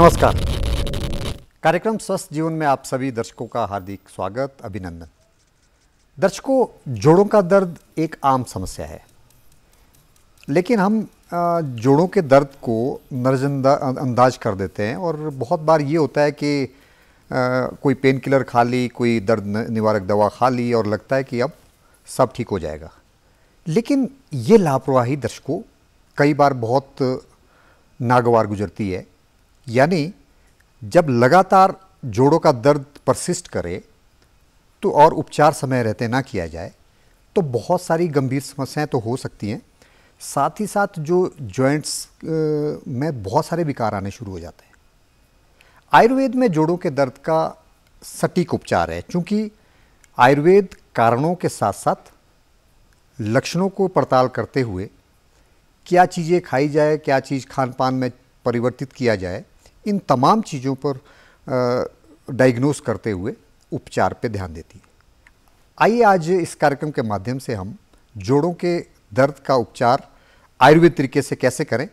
नमस्कार कार्यक्रम स्वस्थ जीवन में आप सभी दर्शकों का हार्दिक स्वागत अभिनंदन दर्शकों जोड़ों का दर्द एक आम समस्या है लेकिन हम जोड़ों के दर्द को नरजंदा अंदाज कर देते हैं और बहुत बार ये होता है कि कोई पेन किलर खा ली कोई दर्द निवारक दवा खा ली और लगता है कि अब सब ठीक हो जाएगा लेकिन ये लापरवाही दर्शकों कई बार बहुत नागवार गुजरती है यानी जब लगातार जोड़ों का दर्द परसिस्ट करे तो और उपचार समय रहते ना किया जाए तो बहुत सारी गंभीर समस्याएं तो हो सकती हैं साथ ही साथ जो जॉइंट्स में बहुत सारे विकार आने शुरू हो जाते हैं आयुर्वेद में जोड़ों के दर्द का सटीक उपचार है क्योंकि आयुर्वेद कारणों के साथ साथ लक्षणों को पड़ताल करते हुए क्या चीज़ें खाई जाए क्या चीज़ खान पान में परिवर्तित किया जाए इन तमाम चीज़ों पर डायग्नोस करते हुए उपचार पे ध्यान देती है आइए आज इस कार्यक्रम के माध्यम से हम जोड़ों के दर्द का उपचार आयुर्वेद तरीके से कैसे करें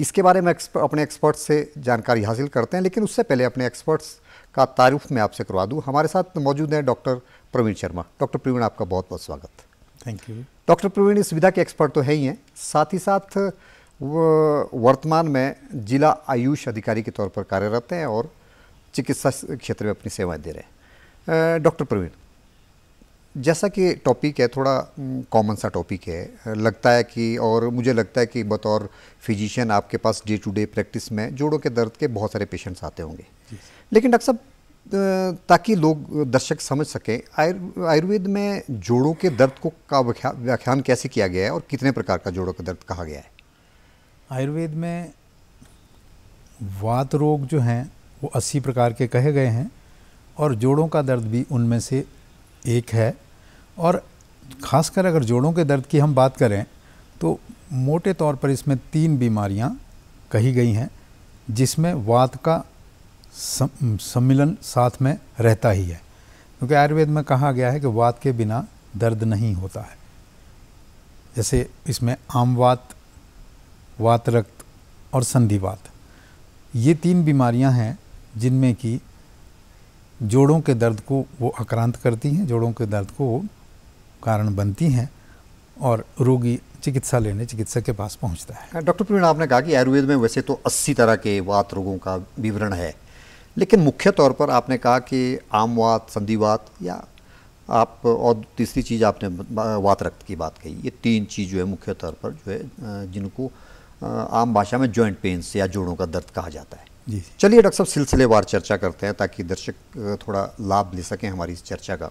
इसके बारे में एक्सपर, अपने एक्सपर्ट्स से जानकारी हासिल करते हैं लेकिन उससे पहले अपने एक्सपर्ट्स का तारुफ मैं आपसे करवा दूँ हमारे साथ मौजूद हैं डॉक्टर प्रवीण शर्मा डॉक्टर प्रवीण आपका बहुत बहुत स्वागत थैंक यू डॉक्टर प्रवीण इस विधा के एक्सपर्ट तो है ही हैं साथ ही साथ वर्तमान में जिला आयुष अधिकारी के तौर पर कार्यरत हैं और चिकित्सा क्षेत्र में अपनी सेवाएं दे रहे हैं डॉक्टर प्रवीण जैसा कि टॉपिक है थोड़ा कॉमन सा टॉपिक है लगता है कि और मुझे लगता है कि बतौर फिजिशियन आपके पास डे टू डे प्रैक्टिस में जोड़ों के दर्द के बहुत सारे पेशेंट्स आते होंगे लेकिन डॉक्टर साहब ताकि लोग दर्शक समझ सकें आयुर्वेद में जोड़ों के दर्द को का व्याख्यान कैसे किया गया है और कितने प्रकार का जोड़ों का दर्द कहा गया है आयुर्वेद में वात रोग जो हैं वो 80 प्रकार के कहे गए हैं और जोड़ों का दर्द भी उनमें से एक है और ख़ासकर अगर जोड़ों के दर्द की हम बात करें तो मोटे तौर पर इसमें तीन बीमारियां कही गई हैं जिसमें वात का सम्मिलन साथ में रहता ही है क्योंकि आयुर्वेद में कहा गया है कि वात के बिना दर्द नहीं होता है जैसे इसमें आमवात वात रक्त और संधिवात ये तीन बीमारियां हैं जिनमें कि जोड़ों के दर्द को वो आक्रांत करती हैं जोड़ों के दर्द को कारण बनती हैं और रोगी चिकित्सा लेने चिकित्सक के पास पहुंचता है हाँ, डॉक्टर प्रवीण आपने कहा कि आयुर्वेद में वैसे तो 80 तरह के वात रोगों का विवरण है लेकिन मुख्य तौर पर आपने कहा कि आमवात संधिवात या आप और तीसरी चीज़ आपने वात रक्त की बात कही ये तीन चीज़ जो है मुख्य तौर पर जो है जिनको आम भाषा में जॉइंट पेन्स या जोड़ों का दर्द कहा जाता है जी चलिए डॉक्टर साहब सिलसिलेवार चर्चा करते हैं ताकि दर्शक थोड़ा लाभ ले सकें हमारी इस चर्चा का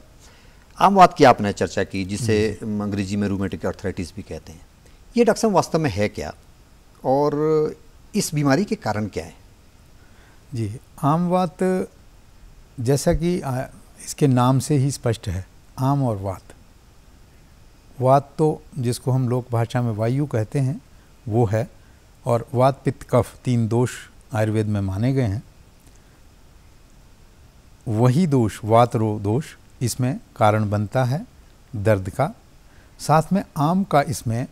आमवाद की आपने चर्चा की जिसे अंग्रेजी में रूमेटिक अर्थराइटिस भी कहते हैं ये डॉक्टर साहब वास्तव में है क्या और इस बीमारी के कारण क्या है जी आम बात जैसा कि इसके नाम से ही स्पष्ट है आम और वात वात तो जिसको हम लोक भाषा में वायु कहते हैं वो है और वात पित्त कफ तीन दोष आयुर्वेद में माने गए हैं वही दोष वात रो दोष इसमें कारण बनता है दर्द का साथ में आम का इसमें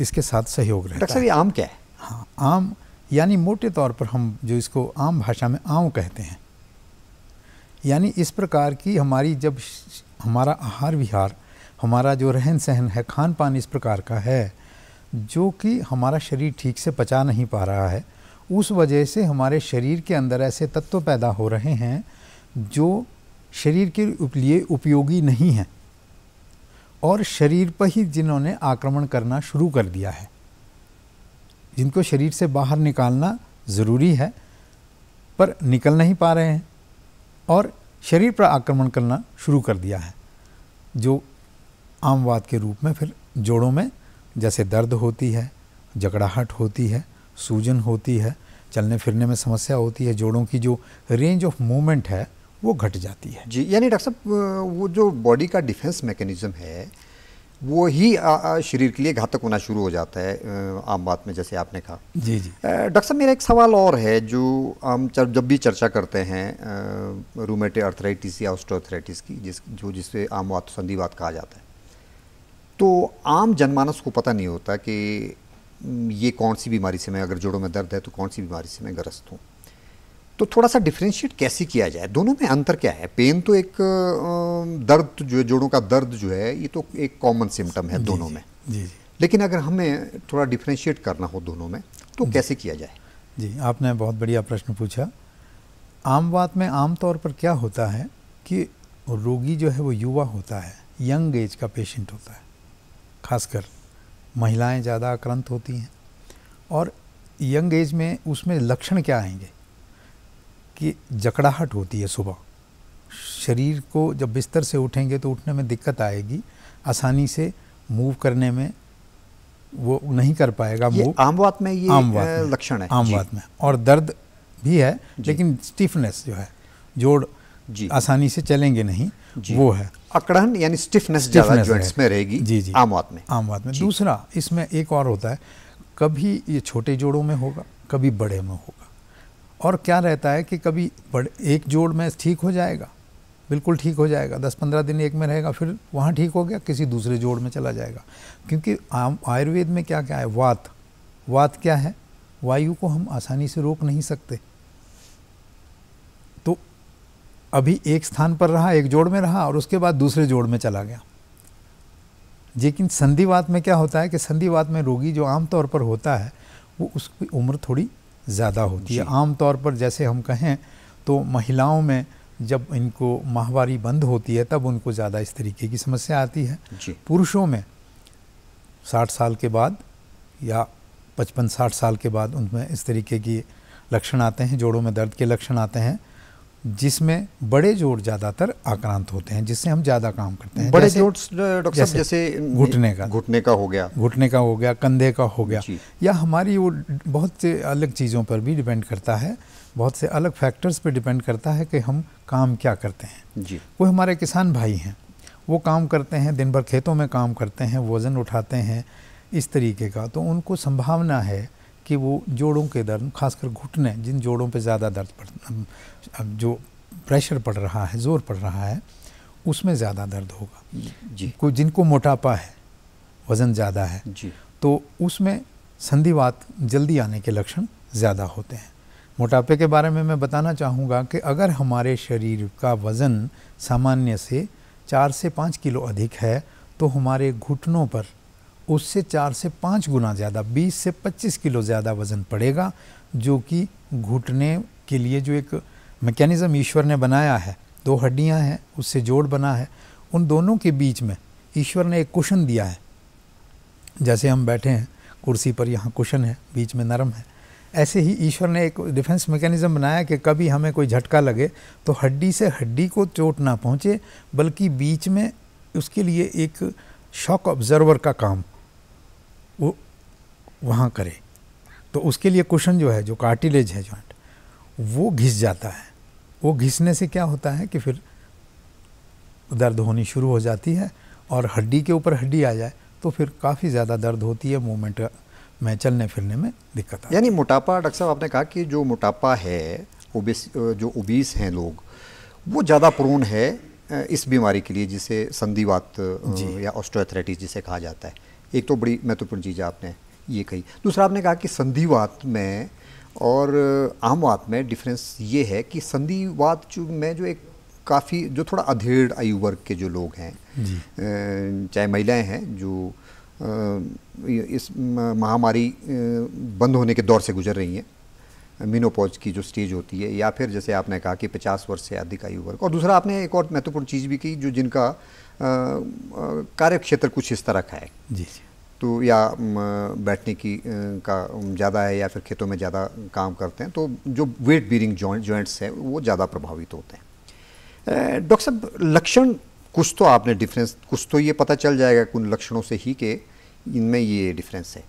इसके साथ सहयोग रहता है आम क्या है हाँ आम यानी मोटे तौर पर हम जो इसको आम भाषा में आम कहते हैं यानी इस प्रकार की हमारी जब हमारा आहार विहार हमारा जो रहन सहन है खान पान इस प्रकार का है जो कि हमारा शरीर ठीक से पचा नहीं पा रहा है उस वजह से हमारे शरीर के अंदर ऐसे तत्व पैदा हो रहे हैं जो शरीर के लिए उपयोगी नहीं हैं और शरीर पर ही जिन्होंने आक्रमण करना शुरू कर दिया है जिनको शरीर से बाहर निकालना ज़रूरी है पर निकल नहीं पा रहे हैं और शरीर पर आक्रमण करना शुरू कर दिया है जो आमवाद के रूप में फिर जोड़ों में जैसे दर्द होती है जकड़ाहट होती है सूजन होती है चलने फिरने में समस्या होती है जोड़ों की जो रेंज ऑफ मूवमेंट है वो घट जाती है जी यानी डॉक्टर साहब वो जो बॉडी का डिफेंस मैकेनिज्म है वो ही शरीर के लिए घातक होना शुरू हो जाता है आम बात में जैसे आपने कहा जी जी डॉक्टर साहब मेरा एक सवाल और है जो हम जब भी चर्चा करते हैं रूमेटे अर्थराइटिस या ऑस्टोथराइटिस की जिस जो जिससे आम संधि बात कहा जाता है तो आम जनमानस को पता नहीं होता कि ये कौन सी बीमारी से मैं अगर जोड़ों में दर्द है तो कौन सी बीमारी से मैं ग्रस्त हूँ तो थोड़ा सा डिफ्रेंशिएट कैसे किया जाए दोनों में अंतर क्या है पेन तो एक दर्द जो है जोड़ों का दर्द जो है ये तो एक कॉमन सिम्टम है दोनों में जी जी लेकिन अगर हमें थोड़ा डिफ्रेंशिएट करना हो दोनों में तो कैसे किया जाए जी आपने बहुत बढ़िया प्रश्न पूछा आम बात में आम तौर पर क्या होता है कि रोगी जो है वो युवा होता है यंग एज का पेशेंट होता है खासकर महिलाएं ज़्यादा आक्रांत होती हैं और यंग एज में उसमें लक्षण क्या आएंगे कि जकड़ाहट होती है सुबह शरीर को जब बिस्तर से उठेंगे तो उठने में दिक्कत आएगी आसानी से मूव करने में वो नहीं कर पाएगा मूव आम बात में ये आम बात लक्षण है आम बात में और दर्द भी है लेकिन स्टिफनेस जो है जोड़ जी आसानी से चलेंगे नहीं वो है अकड़न यानी स्टिफनेस, ज्यादा जॉइंट्स में रहेगी जी जी आमवात में आमवात में दूसरा इसमें एक और होता है कभी ये छोटे जोड़ों में होगा कभी बड़े में होगा और क्या रहता है कि कभी बड़े एक जोड़ में ठीक हो जाएगा बिल्कुल ठीक हो जाएगा दस पंद्रह दिन एक में रहेगा फिर वहाँ ठीक हो गया किसी दूसरे जोड़ में चला जाएगा क्योंकि आयुर्वेद में क्या क्या है वात वात क्या है वायु को हम आसानी से रोक नहीं सकते अभी एक स्थान पर रहा एक जोड़ में रहा और उसके बाद दूसरे जोड़ में चला गया लेकिन संधिवात में क्या होता है कि संधिवात में रोगी जो आमतौर पर होता है वो उसकी उम्र थोड़ी ज़्यादा होती है आमतौर पर जैसे हम कहें तो महिलाओं में जब इनको माहवारी बंद होती है तब उनको ज़्यादा इस तरीके की समस्या आती है पुरुषों में साठ साल के बाद या पचपन साठ साल के बाद उनमें इस तरीके की लक्षण आते हैं जोड़ों में दर्द के लक्षण आते हैं जिसमें बड़े जोड़ ज़्यादातर आक्रांत होते हैं जिससे हम ज़्यादा काम करते हैं बड़े जोड़ डॉक्टर साहब जैसे घुटने का घुटने का हो गया घुटने का हो गया कंधे का हो गया या हमारी वो बहुत से अलग चीज़ों पर भी डिपेंड करता है बहुत से अलग फैक्टर्स पर डिपेंड करता है कि हम काम क्या करते हैं जी वो हमारे किसान भाई हैं वो काम करते हैं दिन भर खेतों में काम करते हैं वज़न उठाते हैं इस तरीके का तो उनको संभावना है कि वो जोड़ों के दर्द खासकर घुटने जिन जोड़ों पे ज़्यादा दर्द पड़ जो प्रेशर पड़ रहा है ज़ोर पड़ रहा है उसमें ज़्यादा दर्द होगा जी को जिनको मोटापा है वज़न ज़्यादा है जी तो उसमें संधिवात जल्दी आने के लक्षण ज़्यादा होते हैं मोटापे के बारे में मैं बताना चाहूँगा कि अगर हमारे शरीर का वज़न सामान्य से चार से पाँच किलो अधिक है तो हमारे घुटनों पर उससे चार से पाँच गुना ज़्यादा बीस से पच्चीस किलो ज़्यादा वज़न पड़ेगा जो कि घुटने के लिए जो एक मैकेनिज़्म ईश्वर ने बनाया है दो हड्डियाँ हैं उससे जोड़ बना है उन दोनों के बीच में ईश्वर ने एक कुशन दिया है जैसे हम बैठे हैं कुर्सी पर यहाँ कुशन है बीच में नरम है ऐसे ही ईश्वर ने एक डिफेंस मैकेनिज़्म बनाया कि कभी हमें कोई झटका लगे तो हड्डी से हड्डी को चोट ना पहुँचे बल्कि बीच में उसके लिए एक शॉक ऑब्जर्वर का काम वो वहाँ करे तो उसके लिए क्वेश्चन जो है जो कार्टिलेज है जॉइंट वो घिस जाता है वो घिसने से क्या होता है कि फिर दर्द होनी शुरू हो जाती है और हड्डी के ऊपर हड्डी आ जाए तो फिर काफ़ी ज़्यादा दर्द होती है मूवमेंट में चलने फिरने में दिक्कत यानी मोटापा डॉक्टर साहब आपने कहा कि जो मोटापा है ओबिस जो ओबीस हैं लोग वो ज़्यादा प्रोन है इस बीमारी के लिए जिसे संधिवात या ऑस्टोएथराइटिस जिसे कहा जाता है एक तो बड़ी महत्वपूर्ण चीज़ आपने ये कही दूसरा आपने कहा कि संधिवाद में और आमवाद में डिफरेंस ये है कि संधिवाद में जो एक काफ़ी जो थोड़ा अधेड़ आयु वर्ग के जो लोग हैं चाहे महिलाएं हैं जो इस महामारी बंद होने के दौर से गुजर रही हैं मीनोपॉज की जो स्टेज होती है या फिर जैसे आपने कहा कि 50 वर्ष से अधिक आयु वर्ग और दूसरा आपने एक और महत्वपूर्ण चीज़ भी की जो जिनका कार्य क्षेत्र कुछ इस तरह का है जी तो या बैठने की का ज़्यादा है या फिर खेतों में ज़्यादा काम करते हैं तो जो वेट बीरिंग जॉइंट जॉइंट्स हैं वो ज़्यादा प्रभावित होते हैं डॉक्टर साहब लक्षण कुछ तो आपने डिफरेंस कुछ तो ये पता चल जाएगा उन लक्षणों से ही कि इनमें ये डिफरेंस है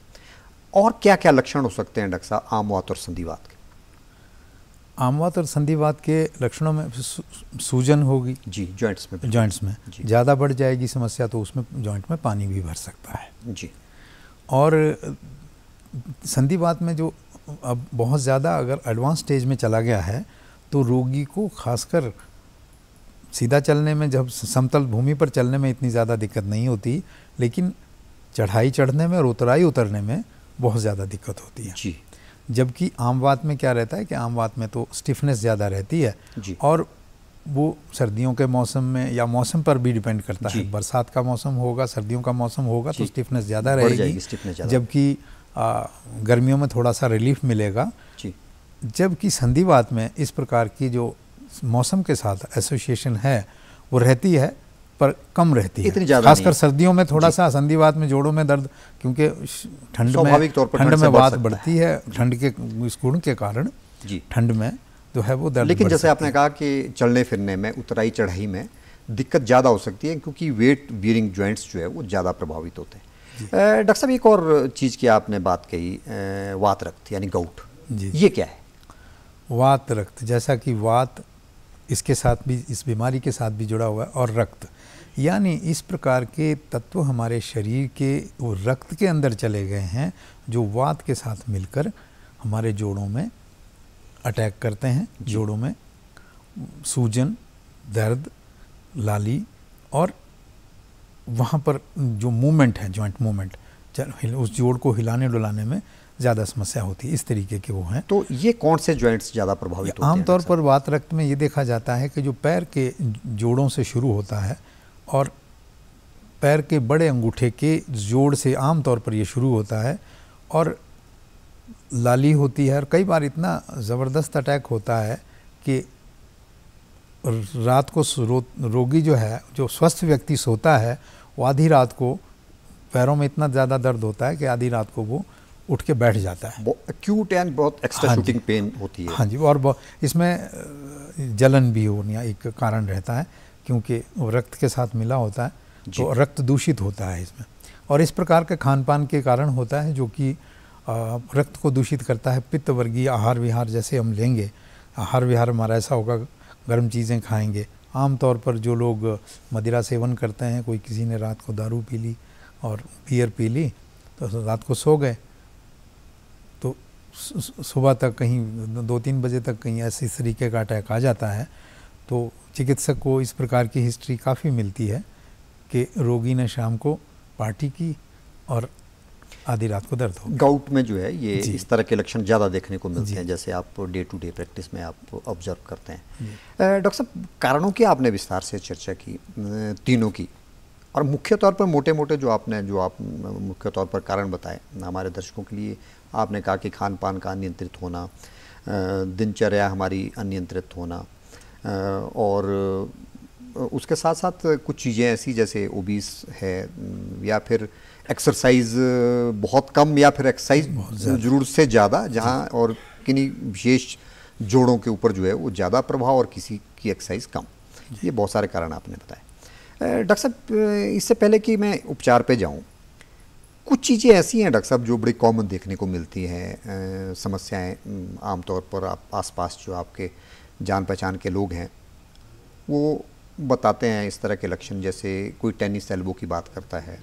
और क्या क्या लक्षण हो सकते हैं डॉक्टर साहब आमवात और संधिवात के आमवात और संधिवात के लक्षणों में सूजन होगी जी जॉइंट्स में जॉइंट्स में ज़्यादा बढ़ जाएगी समस्या तो उसमें जॉइंट में पानी भी भर सकता है जी और संधिवात में जो अब बहुत ज़्यादा अगर एडवांस स्टेज में चला गया है तो रोगी को खासकर सीधा चलने में जब समतल भूमि पर चलने में इतनी ज़्यादा दिक्कत नहीं होती लेकिन चढ़ाई चढ़ने में और उतराई उतरने में बहुत ज़्यादा दिक्कत होती है जी जबकि आम बात में क्या रहता है कि आम बात में तो स्टिफनेस ज़्यादा रहती है और वो सर्दियों के मौसम में या मौसम पर भी डिपेंड करता है बरसात का मौसम होगा सर्दियों का मौसम होगा तो स्टिफनेस ज़्यादा रहेगी जबकि गर्मियों में थोड़ा सा रिलीफ मिलेगा जबकि संधिवात में इस प्रकार की जो मौसम के साथ एसोसिएशन है वो रहती है पर कम रहती है इतनी ज्यादा खासकर सर्दियों में थोड़ा सा संधिवात में जोड़ों में दर्द क्योंकि ठंड में तौर पर ठंड में बात बढ़ती है ठंड के गुण के कारण ठंड में जो है वो दर्द लेकिन जैसे आपने कहा कि चलने फिरने में उतराई चढ़ाई में दिक्कत ज़्यादा हो सकती है क्योंकि वेट बियरिंग ज्वाइंट्स जो है वो ज़्यादा प्रभावित होते हैं डॉक्टर साहब एक और चीज़ की आपने बात कही वात रक्त यानी गाउट जी ये क्या है वात रक्त जैसा कि वात इसके साथ भी इस बीमारी के साथ भी जुड़ा हुआ है और रक्त यानी इस प्रकार के तत्व हमारे शरीर के वो रक्त के अंदर चले गए हैं जो वात के साथ मिलकर हमारे जोड़ों में अटैक करते हैं जोड़ों में सूजन दर्द लाली और वहाँ पर जो मूवमेंट है जॉइंट मूवमेंट उस जोड़ को हिलाने डुलाने में ज़्यादा समस्या होती है इस तरीके के वो हैं तो ये कौन से जॉइंट्स ज़्यादा प्रभावित होते हैं आमतौर पर वात रक्त में ये देखा जाता है कि जो पैर के जोड़ों से शुरू होता है और पैर के बड़े अंगूठे के जोड़ से आम तौर पर ये शुरू होता है और लाली होती है और कई बार इतना ज़बरदस्त अटैक होता है कि रात को रो, रोगी जो है जो स्वस्थ व्यक्ति सोता है वो आधी रात को पैरों में इतना ज़्यादा दर्द होता है कि आधी रात को वो उठ के बैठ जाता है एक्यूट एंड बहुत एक्स्ट्रा शूटिंग पेन होती है हाँ जी और इसमें जलन भी होने एक कारण रहता है क्योंकि वो रक्त के साथ मिला होता है तो रक्त दूषित होता है इसमें और इस प्रकार के खान पान के कारण होता है जो कि रक्त को दूषित करता है पित्त वर्गीय आहार विहार जैसे हम लेंगे आहार विहार हमारा ऐसा होगा गर्म चीज़ें खाएंगे तौर पर जो लोग मदिरा सेवन करते हैं कोई किसी ने रात को दारू पी ली और बियर पी ली तो रात को सो गए तो सुबह तक कहीं दो तीन बजे तक कहीं ऐसे तरीके का अटैक आ जाता है तो चिकित्सक को इस प्रकार की हिस्ट्री काफ़ी मिलती है कि रोगी ने शाम को पार्टी की और आधी रात को दर्द हो गाउट में जो है ये इस तरह के लक्षण ज़्यादा देखने को मिलते हैं जैसे आप डे टू डे प्रैक्टिस में आप ऑब्जर्व करते हैं डॉक्टर साहब कारणों की आपने विस्तार से चर्चा की तीनों की और मुख्य तौर पर मोटे मोटे जो आपने जो आप मुख्य तौर पर कारण बताए हमारे दर्शकों के लिए आपने कहा कि खान पान का अनियंत्रित होना दिनचर्या हमारी अनियंत्रित होना और उसके साथ साथ कुछ चीज़ें ऐसी जैसे ओबीस है या फिर एक्सरसाइज बहुत कम या फिर एक्सरसाइज जरूर से ज़्यादा जहाँ और किन्हीं विशेष जोड़ों के ऊपर जो है वो ज़्यादा प्रभाव और किसी की एक्सरसाइज कम ये बहुत सारे कारण आपने बताए डॉक्टर साहब इससे पहले कि मैं उपचार पे जाऊँ कुछ चीज़ें ऐसी हैं डॉक्टर साहब जो बड़ी कॉमन देखने को मिलती हैं समस्याएं आमतौर पर आप आसपास जो आपके जान पहचान के लोग हैं वो बताते हैं इस तरह के लक्षण जैसे कोई टेनिस एल्बो की बात करता है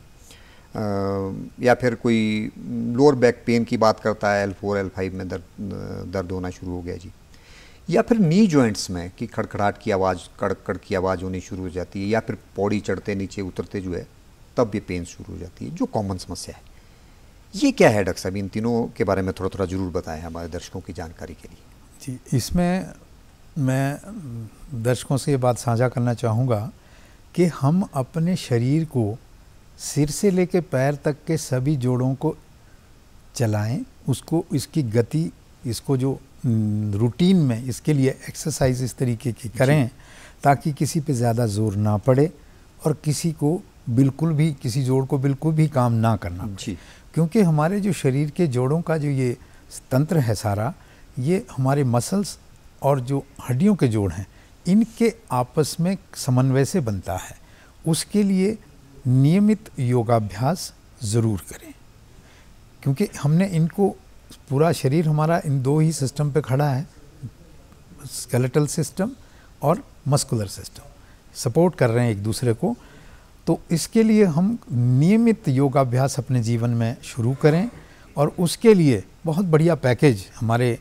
या फिर कोई लोअर बैक पेन की बात करता है एल फोर एल फाइव में दर्द दर्द होना शुरू हो गया जी या फिर नी जॉइंट्स में कि खड़खड़ाहट की आवाज़ कड़क कड़ की आवाज़ होनी शुरू हो जाती है या फिर पौड़ी चढ़ते नीचे उतरते जो है तब ये पेन शुरू हो जाती है जो कॉमन समस्या है ये क्या है डॉक्टर साहब इन तीनों के बारे में थोड़ा थोड़ा ज़रूर बताएं हमारे दर्शकों की जानकारी के लिए जी इसमें मैं दर्शकों से ये बात साझा करना चाहूँगा कि हम अपने शरीर को सिर से लेके पैर तक के सभी जोड़ों को चलाएं उसको इसकी गति इसको जो रूटीन में इसके लिए एक्सरसाइज इस तरीके की करें ताकि किसी पे ज़्यादा ज़ोर ना पड़े और किसी को बिल्कुल भी किसी जोड़ को बिल्कुल भी काम ना करना जी क्योंकि हमारे जो शरीर के जोड़ों का जो ये तंत्र है सारा ये हमारे मसल्स और जो हड्डियों के जोड़ हैं इनके आपस में समन्वय से बनता है उसके लिए नियमित योगाभ्यास ज़रूर करें क्योंकि हमने इनको पूरा शरीर हमारा इन दो ही सिस्टम पे खड़ा है स्केलेटल सिस्टम और मस्कुलर सिस्टम सपोर्ट कर रहे हैं एक दूसरे को तो इसके लिए हम नियमित योगाभ्यास अपने जीवन में शुरू करें और उसके लिए बहुत बढ़िया पैकेज हमारे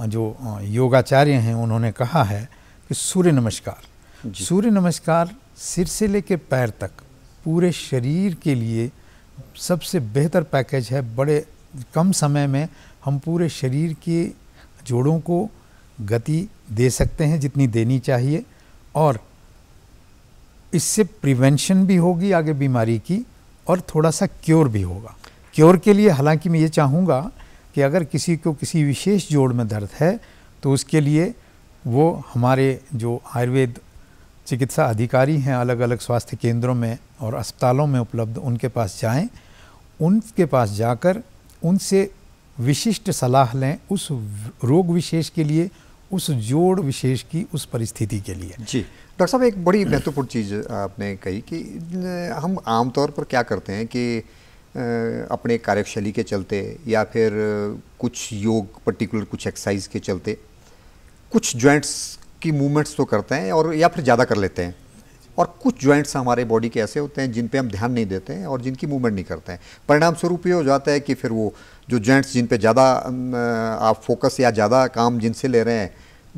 जो योगाचार्य हैं उन्होंने कहा है कि सूर्य नमस्कार सूर्य नमस्कार सिर से लेकर पैर तक पूरे शरीर के लिए सबसे बेहतर पैकेज है बड़े कम समय में हम पूरे शरीर के जोड़ों को गति दे सकते हैं जितनी देनी चाहिए और इससे प्रिवेंशन भी होगी आगे बीमारी की और थोड़ा सा क्योर भी होगा क्योर के लिए हालांकि मैं ये चाहूँगा कि अगर किसी को किसी विशेष जोड़ में दर्द है तो उसके लिए वो हमारे जो आयुर्वेद चिकित्सा अधिकारी हैं अलग अलग स्वास्थ्य केंद्रों में और अस्पतालों में उपलब्ध उनके पास जाएं उनके पास जाकर उनसे विशिष्ट सलाह लें उस रोग विशेष के लिए उस जोड़ विशेष की उस परिस्थिति के लिए जी डॉक्टर साहब एक बड़ी महत्वपूर्ण चीज़ आपने कही कि हम आमतौर पर क्या करते हैं कि अपने कार्यशैली के चलते या फिर कुछ योग पर्टिकुलर कुछ एक्सरसाइज के चलते कुछ जॉइंट्स की मूवमेंट्स तो करते हैं और या फिर ज़्यादा कर लेते हैं और कुछ जॉइंट्स हमारे बॉडी के ऐसे होते हैं जिन पे हम ध्यान नहीं देते हैं और जिनकी मूवमेंट नहीं करते हैं परिणाम स्वरूप ये हो जाता है कि फिर वो जो जॉइंट्स जिन पे ज़्यादा आप फोकस या ज़्यादा काम जिनसे ले रहे हैं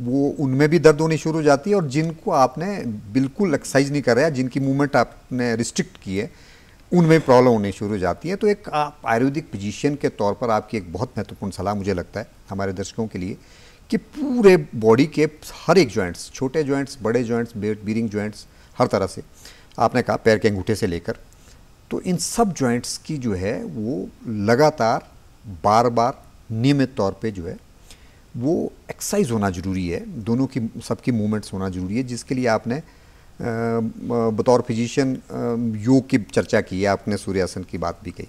वो उनमें भी दर्द होनी शुरू हो जाती है और जिनको आपने बिल्कुल एक्सरसाइज नहीं कराया जिनकी मूवमेंट आपने रिस्ट्रिक्ट की है उनमें प्रॉब्लम होनी शुरू हो जाती है तो एक आप आयुर्वेदिक फिजिशियन के तौर पर आपकी एक बहुत महत्वपूर्ण सलाह मुझे लगता है हमारे दर्शकों के लिए कि पूरे बॉडी के हर एक जॉइंट्स छोटे जॉइंट्स बड़े जॉइंट्स बीरिंग जॉइंट्स हर तरह से आपने कहा पैर के अंगूठे से लेकर तो इन सब जॉइंट्स की जो है वो लगातार बार बार नियमित तौर पे जो है वो एक्सरसाइज होना ज़रूरी है दोनों की सबकी मूवमेंट्स होना ज़रूरी है जिसके लिए आपने बतौर फिजिशियन योग की चर्चा की है आपने सूर्यासन की बात भी कही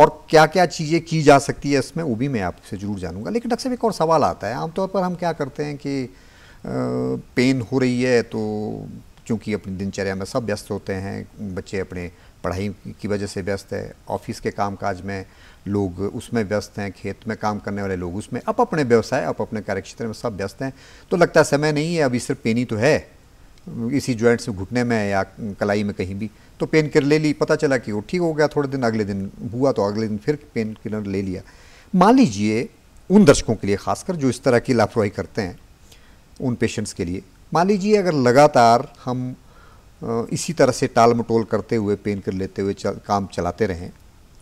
और क्या क्या चीज़ें की जा सकती है इसमें वो भी मैं आपसे ज़रूर जानूंगा लेकिन अक्सर एक और सवाल आता है आमतौर पर हम क्या करते हैं कि पेन हो रही है तो क्योंकि अपनी दिनचर्या में सब व्यस्त होते हैं बच्चे अपने पढ़ाई की वजह से व्यस्त है ऑफिस के काज में लोग उसमें व्यस्त हैं खेत में काम करने वाले लोग उसमें अब अपने व्यवसाय अब अपने कार्यक्षेत्र में सब व्यस्त हैं तो लगता है समय नहीं है अभी सिर्फ पेनी तो है इसी जॉइंट्स में घुटने में या कलाई में कहीं भी तो पेन किलर ले ली पता चला कि वो ठीक हो गया थोड़े दिन अगले दिन हुआ तो अगले दिन फिर पेन किलर ले लिया मान लीजिए उन दर्शकों के लिए खासकर जो इस तरह की लापरवाही करते हैं उन पेशेंट्स के लिए मान लीजिए अगर लगातार हम इसी तरह से टाल मटोल करते हुए पेन कर लेते हुए चल, काम चलाते रहें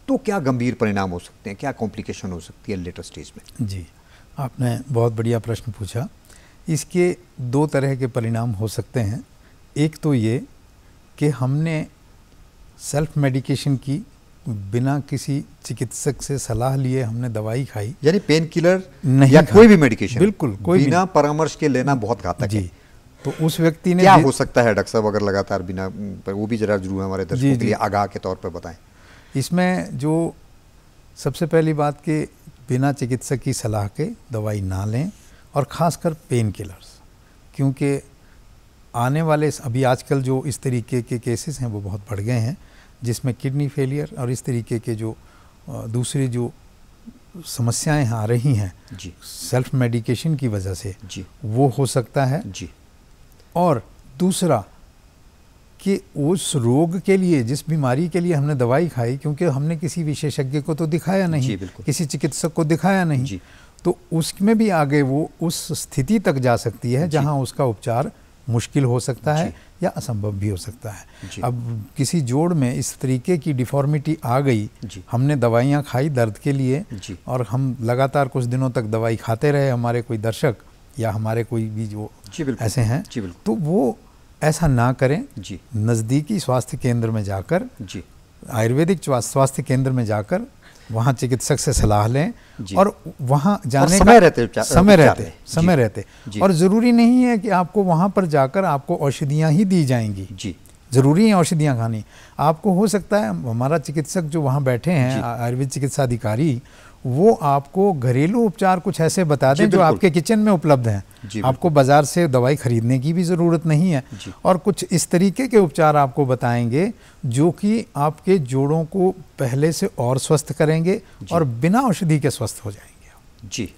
तो क्या गंभीर परिणाम हो सकते हैं क्या कॉम्प्लिकेशन हो सकती है लेटर स्टेज में जी आपने बहुत बढ़िया प्रश्न पूछा इसके दो तरह के परिणाम हो सकते हैं एक तो ये कि हमने सेल्फ मेडिकेशन की बिना किसी चिकित्सक से सलाह लिए हमने दवाई खाई यानी पेन किलर नहीं या कोई भी मेडिकेशन बिल्कुल कोई बिना परामर्श के लेना बहुत घातक है तो उस व्यक्ति ने क्या हो सकता है डॉक्टर साहब अगर लगातार बिना वो भी जरा जरूर हमारे दर्शकों के लिए आगाह के तौर पर बताएं इसमें जो सबसे पहली बात कि बिना चिकित्सक की सलाह के दवाई ना लें और ख़ासकर पेन किलर्स क्योंकि आने वाले अभी आजकल जो इस तरीके के केसेस हैं वो बहुत बढ़ गए हैं जिसमें किडनी फेलियर और इस तरीके के जो दूसरी जो समस्याएं आ रही हैं जी सेल्फ मेडिकेशन की वजह से जी वो हो सकता है जी और दूसरा कि उस रोग के लिए जिस बीमारी के लिए हमने दवाई खाई क्योंकि हमने किसी विशेषज्ञ को तो दिखाया नहीं किसी चिकित्सक को दिखाया नहीं तो उसमें भी आगे वो उस स्थिति तक जा सकती है जहाँ उसका उपचार मुश्किल हो सकता है या असंभव भी हो सकता है अब किसी जोड़ में इस तरीके की डिफॉर्मिटी आ गई हमने दवाइयाँ खाई दर्द के लिए और हम लगातार कुछ दिनों तक दवाई खाते रहे हमारे कोई दर्शक या हमारे कोई भी जो ऐसे हैं तो वो ऐसा ना करें नज़दीकी स्वास्थ्य केंद्र में जाकर आयुर्वेदिक स्वास्थ्य केंद्र में जाकर वहाँ चिकित्सक से सलाह लें और वहाँ जाने और समय रहते समय रहते समय रहते और ज़रूरी नहीं है कि आपको वहाँ पर जाकर आपको औषधियाँ ही दी जाएंगी जी ज़रूरी है औषधियाँ खानी आपको हो सकता है हमारा चिकित्सक जो वहाँ बैठे हैं आयुर्वेद चिकित्सा अधिकारी वो आपको घरेलू उपचार कुछ ऐसे बता दें जो आपके किचन में उपलब्ध हैं आपको बाज़ार से दवाई खरीदने की भी ज़रूरत नहीं है और कुछ इस तरीके के उपचार आपको बताएंगे जो कि आपके जोड़ों को पहले से और स्वस्थ करेंगे और बिना औषधि के स्वस्थ हो जाएंगे जी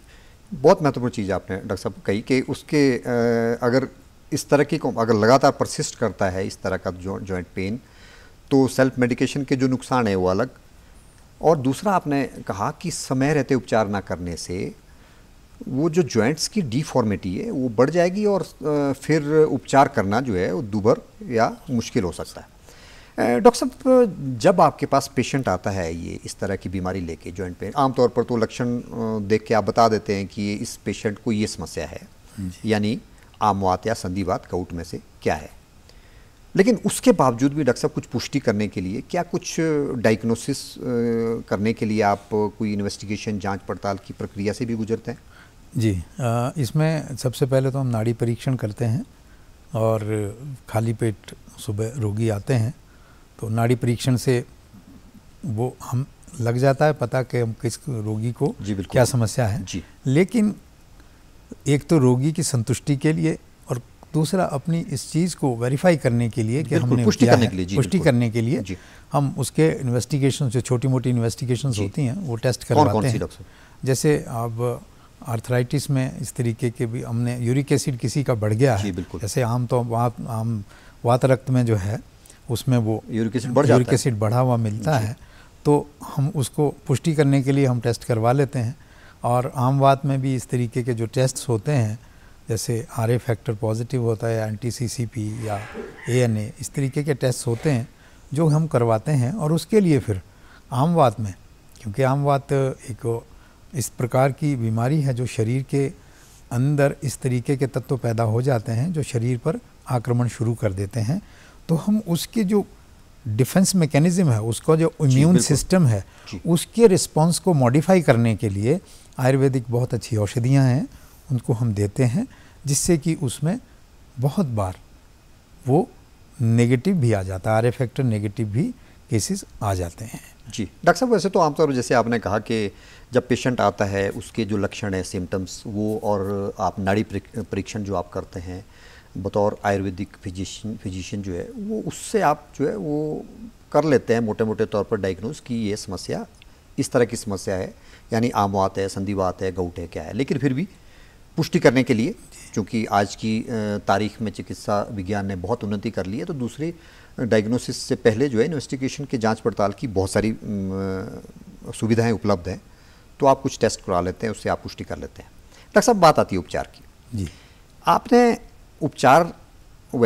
बहुत महत्वपूर्ण चीज़ आपने डॉक्टर साहब कही कि उसके अगर इस तरह की अगर लगातार परसिस्ट करता है इस तरह का जॉइंट पेन तो सेल्फ मेडिकेशन के जो नुकसान है वो अलग और दूसरा आपने कहा कि समय रहते उपचार ना करने से वो जो जॉइंट्स की डिफॉर्मिटी है वो बढ़ जाएगी और फिर उपचार करना जो है वो दुभर या मुश्किल हो सकता है डॉक्टर साहब जब आपके पास पेशेंट आता है ये इस तरह की बीमारी लेके जॉइंट पेन आमतौर पर तो लक्षण देख के आप बता देते हैं कि इस पेशेंट को ये समस्या है यानी आमवात या संधिवात काउट में से क्या है लेकिन उसके बावजूद भी डॉक्टर साहब कुछ पुष्टि करने के लिए क्या कुछ डायग्नोसिस करने के लिए आप कोई इन्वेस्टिगेशन जांच पड़ताल की प्रक्रिया से भी गुजरते हैं जी इसमें सबसे पहले तो हम नाड़ी परीक्षण करते हैं और खाली पेट सुबह रोगी आते हैं तो नाड़ी परीक्षण से वो हम लग जाता है पता कि हम किस रोगी को क्या समस्या है जी लेकिन एक तो रोगी की संतुष्टि के लिए दूसरा अपनी इस चीज़ को वेरीफाई करने के लिए कि हमने पुष्टि करने के लिए पुष्टि करने के लिए हम उसके इन्वेस्टिगेशन जो छोटी मोटी इन्वेस्टिगेशन होती हैं वो टेस्ट करवाते हैं जैसे अब आर्थराइटिस में इस तरीके के भी हमने यूरिक एसिड किसी का बढ़ गया है जैसे आम तो वहाँ आम वात रक्त में जो है उसमें वो यूरिक एसिड बढ़ यूरिक एसिड बढ़ा हुआ मिलता है तो हम उसको पुष्टि करने के लिए हम टेस्ट करवा लेते हैं और आम वात में भी इस तरीके के जो टेस्ट होते हैं जैसे आर फैक्टर पॉजिटिव होता है एंटी सी या ए इस तरीके के टेस्ट होते हैं जो हम करवाते हैं और उसके लिए फिर आमवात में क्योंकि आमवात एक इस प्रकार की बीमारी है जो शरीर के अंदर इस तरीके के तत्व पैदा हो जाते हैं जो शरीर पर आक्रमण शुरू कर देते हैं तो हम उसके जो डिफेंस मैकेनिज्म है उसका जो इम्यून सिस्टम है उसके रिस्पांस को मॉडिफाई करने के लिए आयुर्वेदिक बहुत अच्छी औषधियाँ हैं उनको हम देते हैं जिससे कि उसमें बहुत बार वो नेगेटिव भी आ जाता है आर फैक्टर नेगेटिव भी केसेस आ जाते हैं जी डॉक्टर साहब वैसे तो आमतौर पर जैसे आपने कहा कि जब पेशेंट आता है उसके जो लक्षण हैं सिम्टम्स वो और आप नाड़ी परीक्षण जो आप करते हैं बतौर आयुर्वेदिक फिजिशियन फिजिशियन जो है वो उससे आप जो है वो कर लेते हैं मोटे मोटे तौर पर डायग्नोज कि ये समस्या इस तरह की समस्या है यानी आमवात है संधिवात है गौट है क्या है लेकिन फिर भी पुष्टि करने के लिए क्योंकि आज की तारीख में चिकित्सा विज्ञान ने बहुत उन्नति कर ली है तो दूसरी डायग्नोसिस से पहले जो है इन्वेस्टिगेशन के जांच पड़ताल की बहुत सारी सुविधाएं उपलब्ध हैं तो आप कुछ टेस्ट करा लेते हैं उससे आप पुष्टि कर लेते हैं डॉक्टर साहब बात आती है उपचार की जी आपने उपचार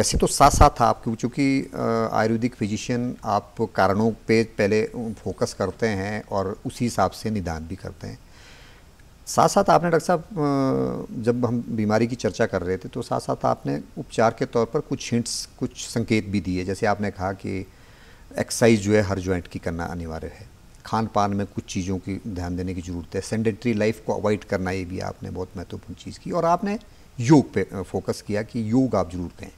वैसे तो साथ साथ था आपके चूँकि आयुर्वेदिक फिजिशियन आप कारणों पे पहले फोकस करते हैं और उसी हिसाब से निदान भी करते हैं साथ साथ आपने डॉक्टर साहब जब हम बीमारी की चर्चा कर रहे थे तो साथ साथ आपने उपचार के तौर पर कुछ हिंट्स कुछ संकेत भी दिए जैसे आपने कहा कि एक्सरसाइज जो है हर जॉइंट की करना अनिवार्य है खान पान में कुछ चीज़ों की ध्यान देने की ज़रूरत है सेंडेटरी लाइफ को अवॉइड करना ये भी आपने बहुत महत्वपूर्ण चीज़ की और आपने योग पे फोकस किया कि योग आप जरूर करें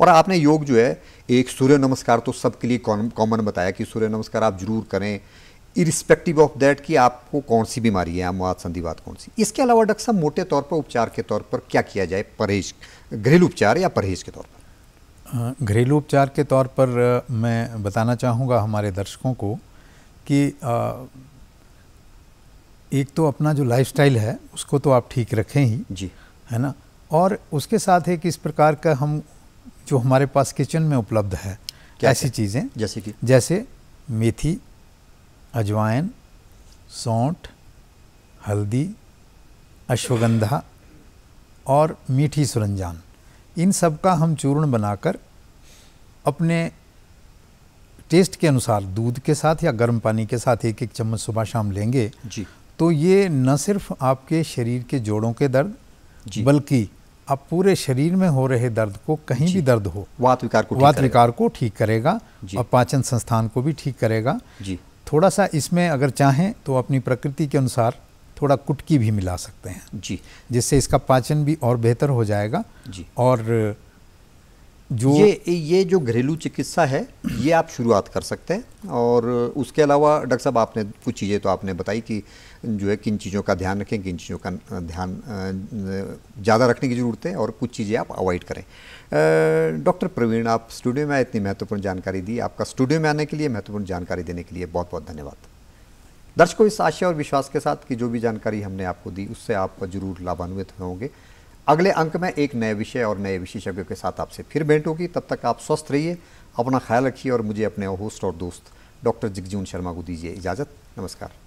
और आपने योग जो है एक सूर्य नमस्कार तो सबके लिए कॉमन बताया कि सूर्य नमस्कार आप जरूर करें इरिस्पेक्टिव ऑफ दैट कि आपको कौन सी बीमारी है आमवाद संधिवाद कौन सी इसके अलावा डॉक्टर साहब मोटे तौर पर उपचार के तौर पर क्या किया जाए परहेज घरेलू उपचार या परहेज के तौर पर घरेलू उपचार के तौर पर मैं बताना चाहूँगा हमारे दर्शकों को कि एक तो अपना जो लाइफस्टाइल है उसको तो आप ठीक रखें ही जी है ना और उसके साथ एक इस प्रकार का हम जो हमारे पास किचन में उपलब्ध है ऐसी चीज़ें जैसे कि जैसे मेथी अजवाइन सौंठ हल्दी अश्वगंधा और मीठी सुरंजान इन सब का हम चूर्ण बनाकर अपने टेस्ट के अनुसार दूध के साथ या गर्म पानी के साथ एक एक चम्मच सुबह शाम लेंगे जी तो ये न सिर्फ आपके शरीर के जोड़ों के दर्द जी बल्कि आप पूरे शरीर में हो रहे दर्द को कहीं भी दर्द हो वात विकार को वात विकार को ठीक करेगा और पाचन संस्थान को भी ठीक करेगा जी थोड़ा सा इसमें अगर चाहें तो अपनी प्रकृति के अनुसार थोड़ा कुटकी भी मिला सकते हैं जी जिससे इसका पाचन भी और बेहतर हो जाएगा जी और जो ये ये जो घरेलू चिकित्सा है ये आप शुरुआत कर सकते हैं और उसके अलावा डॉक्टर साहब आपने कुछ चीज़ें तो आपने बताई कि जो है किन चीज़ों का ध्यान रखें किन चीज़ों का ध्यान ज़्यादा रखने की ज़रूरत है और कुछ चीज़ें आप अवॉइड करें डॉक्टर प्रवीण आप स्टूडियो में इतनी महत्वपूर्ण जानकारी दी आपका स्टूडियो में आने के लिए महत्वपूर्ण जानकारी देने के लिए बहुत बहुत धन्यवाद दर्शकों इस आशय और विश्वास के साथ कि जो भी जानकारी हमने आपको दी उससे आप जरूर लाभान्वित होंगे अगले अंक में एक नए विषय और नए विशेषज्ञों के साथ आपसे फिर भेंट होगी तब तक आप स्वस्थ रहिए अपना ख्याल रखिए और मुझे अपने होस्ट और दोस्त डॉक्टर जगजीवन शर्मा को दीजिए इजाज़त नमस्कार